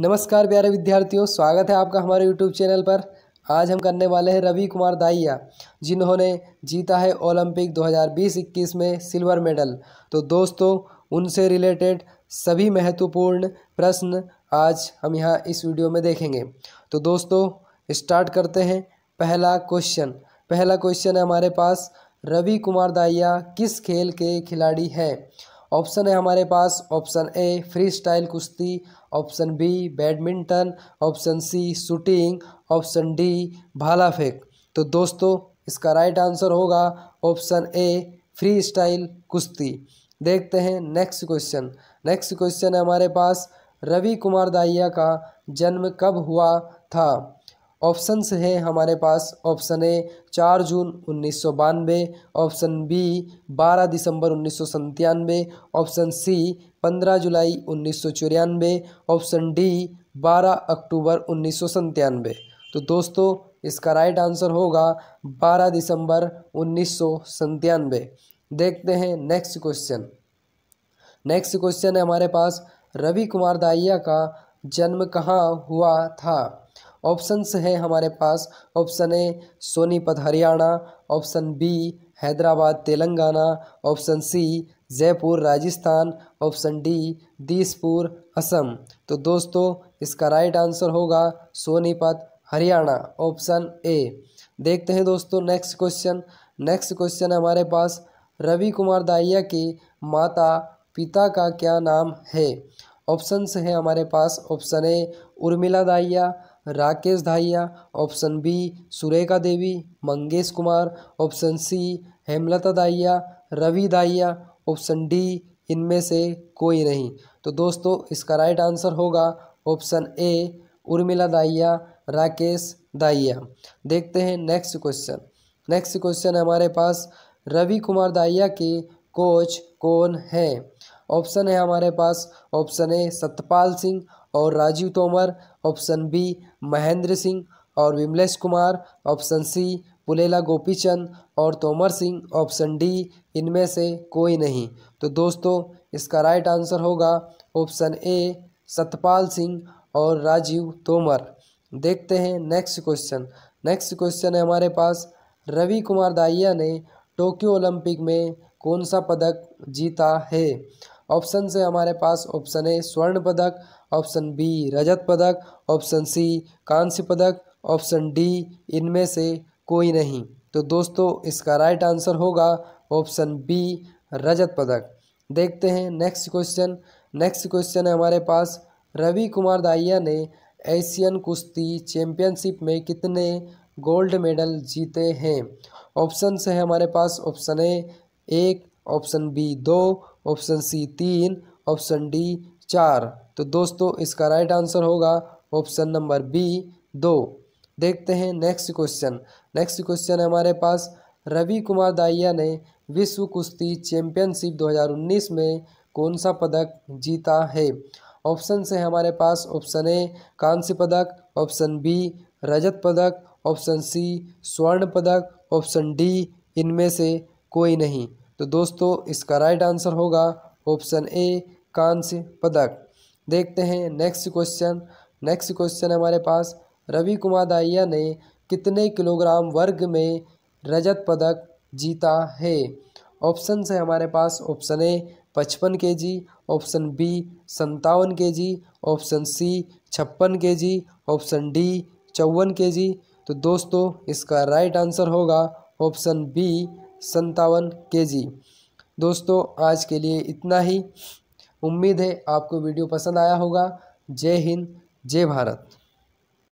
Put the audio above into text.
नमस्कार प्यारे विद्यार्थियों स्वागत है आपका हमारे यूट्यूब चैनल पर आज हम करने वाले हैं रवि कुमार दाइया जिन्होंने जीता है ओलंपिक 2020-21 में सिल्वर मेडल तो दोस्तों उनसे रिलेटेड सभी महत्वपूर्ण प्रश्न आज हम यहाँ इस वीडियो में देखेंगे तो दोस्तों स्टार्ट करते हैं पहला क्वेश्चन पहला क्वेश्चन है हमारे पास रवि कुमार दाइया किस खेल के खिलाड़ी हैं ऑप्शन है हमारे पास ऑप्शन ए फ्री स्टाइल कुश्ती option B badminton option C shooting option D भाला फेंक तो दोस्तों इसका राइट आंसर होगा ऑप्शन ए फ्री स्टाइल कुश्ती देखते हैं नेक्स्ट क्वेश्चन नेक्स्ट क्वेश्चन है हमारे पास रवि कुमार दाहिया का जन्म कब हुआ था ऑप्शंस हैं हमारे पास ऑप्शन ए चार जून उन्नीस सौ बानवे ऑप्शन बी बारह दिसंबर उन्नीस सौ सन्तानवे ऑप्शन सी पंद्रह जुलाई उन्नीस सौ चौरानवे ऑप्शन डी बारह अक्टूबर उन्नीस सौ सन्तानवे तो दोस्तों इसका राइट आंसर होगा बारह दिसंबर उन्नीस सौ सन्तानवे देखते हैं नेक्स्ट क्वेश्चन नेक्स्ट क्वेश्चन है हमारे पास रवि कुमार दाहिया का जन्म कहाँ हुआ था ऑप्शंस हैं हमारे पास option A Sonipat Haryana option B Hyderabad Telangana option C Jaipur Rajasthan option D Dispur Assam तो दोस्तों इसका राइट आंसर होगा सोनीपत हरियाणा ऑप्शन ए देखते हैं दोस्तों नेक्स्ट क्वेश्चन नेक्स्ट क्वेश्चन हमारे पास रवि कुमार दाइया के माता पिता का क्या नाम है ऑप्शंस हैं हमारे पास option A Urmila Daiya Rakesh Dhaiya option B Surekha Devi Mangesh Kumar option C Hemlata Daiya Ravi Daiya option D इनमें से कोई नहीं तो दोस्तों इसका राइट आंसर होगा ऑप्शन ए उर्मिला दाइया राकेश दाइया देखते हैं नेक्स्ट क्वेश्चन नेक्स्ट क्वेश्चन हमारे पास रवि कुमार दाइया के कोच कौन है ऑप्शन है हमारे पास ऑप्शन ए सतपाल सिंह और राजीव तोमर ऑप्शन बी महेंद्र सिंह और विमलेश कुमार ऑप्शन सी पुलेला गोपीचंद और तोमर सिंह ऑप्शन डी इनमें से कोई नहीं तो दोस्तों इसका राइट आंसर होगा ऑप्शन ए सतपाल सिंह और राजीव तोमर देखते हैं नेक्स्ट क्वेश्चन नेक्स्ट क्वेश्चन है हमारे पास रवि कुमार दाइया ने टोक्यो ओलंपिक में कौन सा पदक जीता है ऑप्शन से हमारे पास ऑप्शन ए स्वर्ण पदक ऑप्शन बी रजत पदक ऑप्शन सी कांस्य पदक ऑप्शन डी इनमें से कोई नहीं तो दोस्तों इसका राइट आंसर होगा ऑप्शन बी रजत पदक देखते हैं नेक्स्ट क्वेश्चन नेक्स्ट क्वेश्चन है हमारे पास रवि कुमार दाहिया ने एशियन कुश्ती चैम्पियनशिप में कितने गोल्ड मेडल जीते हैं ऑप्शन है हमारे पास ऑप्शन ए एक ऑप्शन बी दो ऑप्शन सी तीन ऑप्शन डी चार तो दोस्तों इसका राइट आंसर होगा ऑप्शन नंबर बी दो देखते हैं नेक्स्ट क्वेश्चन नेक्स्ट क्वेश्चन हमारे पास रवि कुमार दाइया ने विश्व कुश्ती चैंपियनशिप 2019 में कौन सा पदक जीता है ऑप्शन से हमारे पास ऑप्शन ए कांस्य पदक ऑप्शन बी रजत पदक ऑप्शन सी स्वर्ण पदक ऑप्शन डी इनमें से कोई नहीं तो दोस्तों इसका राइट आंसर होगा ऑप्शन ए कांस्य पदक देखते हैं नेक्स्ट क्वेश्चन नेक्स्ट क्वेश्चन हमारे पास रवि कुमार दाहिया ने कितने किलोग्राम वर्ग में रजत पदक जीता है ऑप्शन से हमारे पास ऑप्शन ए पचपन के जी ऑप्शन बी संतावन के जी ऑप्शन सी छप्पन के जी ऑप्शन डी चौवन के जी तो दोस्तों इसका राइट आंसर होगा ऑप्शन बी संतावन के दोस्तों आज के लिए इतना ही उम्मीद है आपको वीडियो पसंद आया होगा जय हिंद जय भारत